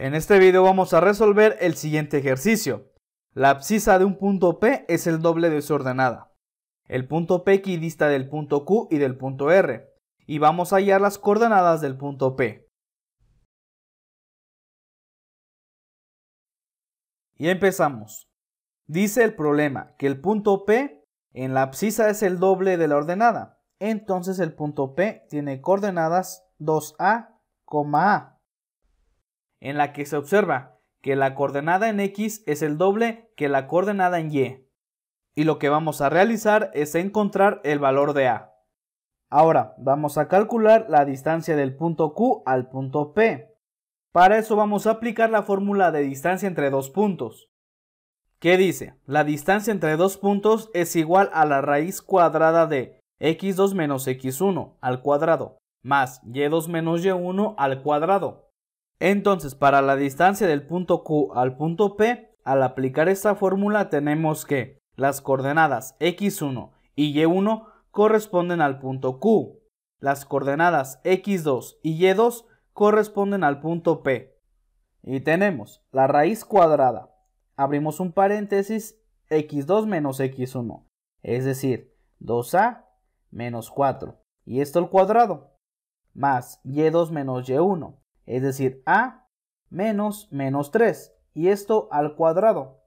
En este video vamos a resolver el siguiente ejercicio. La abscisa de un punto P es el doble de su ordenada. El punto P equidista del punto Q y del punto R. Y vamos a hallar las coordenadas del punto P. Y empezamos. Dice el problema que el punto P en la abscisa es el doble de la ordenada. Entonces el punto P tiene coordenadas 2A, A en la que se observa que la coordenada en X es el doble que la coordenada en Y. Y lo que vamos a realizar es encontrar el valor de A. Ahora, vamos a calcular la distancia del punto Q al punto P. Para eso vamos a aplicar la fórmula de distancia entre dos puntos. ¿Qué dice? La distancia entre dos puntos es igual a la raíz cuadrada de x2 menos x1 al cuadrado, más y2 menos y1 al cuadrado. Entonces, para la distancia del punto Q al punto P, al aplicar esta fórmula tenemos que las coordenadas x1 y y1 corresponden al punto Q, las coordenadas x2 y y2 corresponden al punto P. Y tenemos la raíz cuadrada, abrimos un paréntesis, x2 menos x1, es decir, 2a menos 4, y esto al cuadrado, más y2 menos y1, es decir, a menos menos 3, y esto al cuadrado.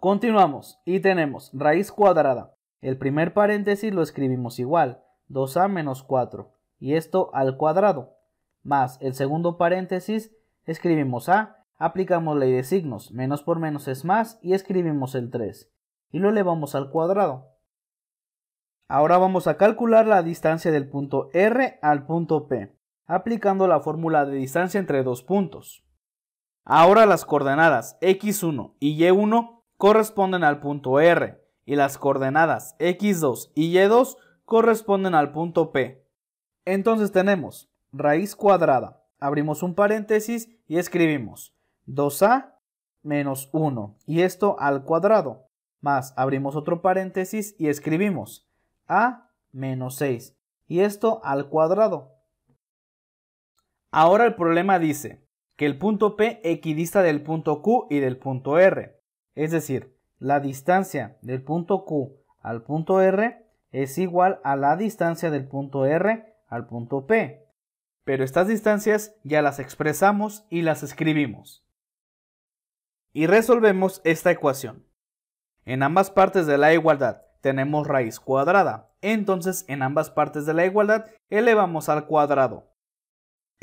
Continuamos y tenemos raíz cuadrada. El primer paréntesis lo escribimos igual, 2a menos 4, y esto al cuadrado. Más el segundo paréntesis, escribimos a, aplicamos ley de signos, menos por menos es más, y escribimos el 3, y lo elevamos al cuadrado. Ahora vamos a calcular la distancia del punto R al punto P aplicando la fórmula de distancia entre dos puntos. Ahora las coordenadas x1 y y1 corresponden al punto R y las coordenadas x2 y y2 corresponden al punto P. Entonces tenemos raíz cuadrada, abrimos un paréntesis y escribimos 2a menos 1 y esto al cuadrado, más abrimos otro paréntesis y escribimos a menos 6 y esto al cuadrado. Ahora el problema dice que el punto P equidista del punto Q y del punto R. Es decir, la distancia del punto Q al punto R es igual a la distancia del punto R al punto P. Pero estas distancias ya las expresamos y las escribimos. Y resolvemos esta ecuación. En ambas partes de la igualdad tenemos raíz cuadrada. Entonces en ambas partes de la igualdad elevamos al cuadrado.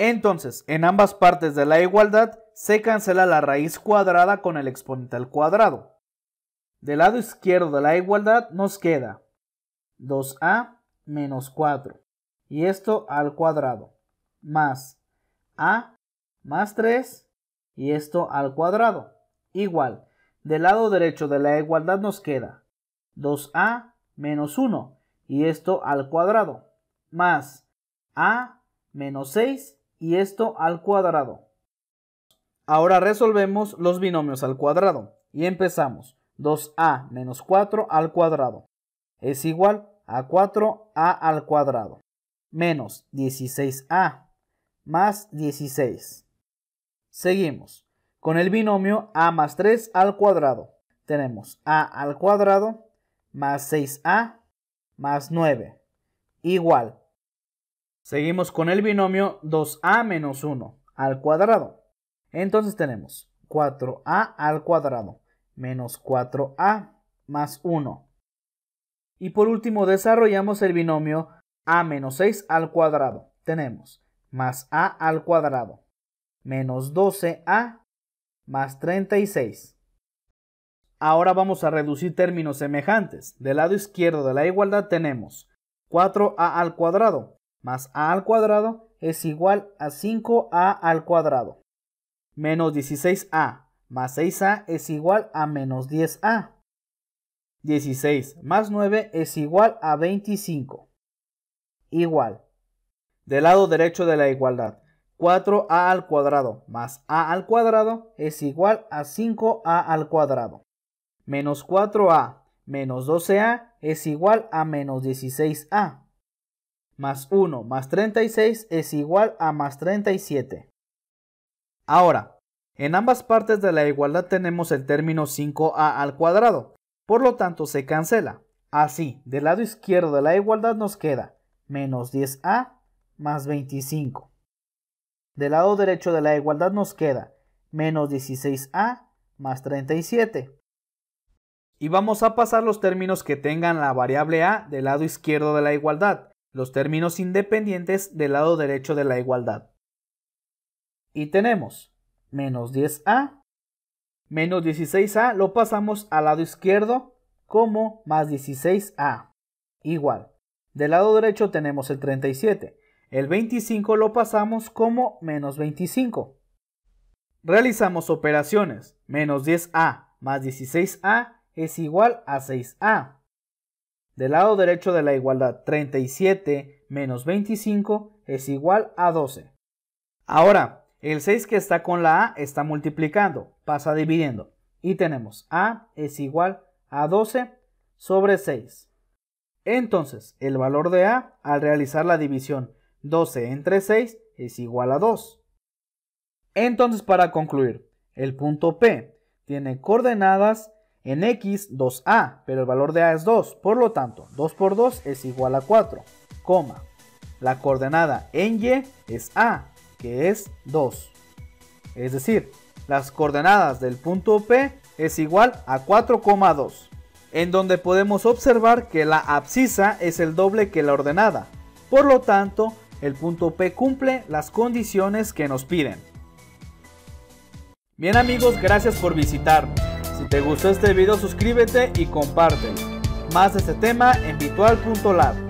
Entonces, en ambas partes de la igualdad se cancela la raíz cuadrada con el exponente al cuadrado. Del lado izquierdo de la igualdad nos queda 2a menos 4 y esto al cuadrado más a más 3 y esto al cuadrado igual del lado derecho de la igualdad nos queda 2a menos 1 y esto al cuadrado más a menos 6 y esto al cuadrado. Ahora resolvemos los binomios al cuadrado y empezamos. 2a menos 4 al cuadrado es igual a 4a al cuadrado menos 16a más 16. Seguimos. Con el binomio a más 3 al cuadrado tenemos a al cuadrado más 6a más 9 igual Seguimos con el binomio 2a menos 1 al cuadrado. Entonces tenemos 4a al cuadrado menos 4a más 1. Y por último desarrollamos el binomio a menos 6 al cuadrado. Tenemos más a al cuadrado menos 12a más 36. Ahora vamos a reducir términos semejantes. Del lado izquierdo de la igualdad tenemos 4a al cuadrado más a al cuadrado es igual a 5a al cuadrado. Menos 16a más 6a es igual a menos 10a. 16 más 9 es igual a 25. Igual. Del lado derecho de la igualdad, 4a al cuadrado más a al cuadrado es igual a 5a al cuadrado. Menos 4a menos 12a es igual a menos 16a más 1 más 36 es igual a más 37. Ahora, en ambas partes de la igualdad tenemos el término 5a al cuadrado, por lo tanto se cancela. Así, del lado izquierdo de la igualdad nos queda menos 10a más 25. Del lado derecho de la igualdad nos queda menos 16a más 37. Y vamos a pasar los términos que tengan la variable a del lado izquierdo de la igualdad los términos independientes del lado derecho de la igualdad. Y tenemos menos 10a, menos 16a lo pasamos al lado izquierdo como más 16a, igual. Del lado derecho tenemos el 37, el 25 lo pasamos como menos 25. Realizamos operaciones, menos 10a más 16a es igual a 6a. Del lado derecho de la igualdad, 37 menos 25 es igual a 12. Ahora, el 6 que está con la A está multiplicando, pasa dividiendo. Y tenemos A es igual a 12 sobre 6. Entonces, el valor de A al realizar la división 12 entre 6 es igual a 2. Entonces, para concluir, el punto P tiene coordenadas en X, 2A, pero el valor de A es 2, por lo tanto, 2 por 2 es igual a 4, coma. La coordenada en Y es A, que es 2. Es decir, las coordenadas del punto P es igual a 4,2, en donde podemos observar que la abscisa es el doble que la ordenada. Por lo tanto, el punto P cumple las condiciones que nos piden. Bien amigos, gracias por visitarme te gustó este video suscríbete y comparte. Más de este tema en virtual.lab.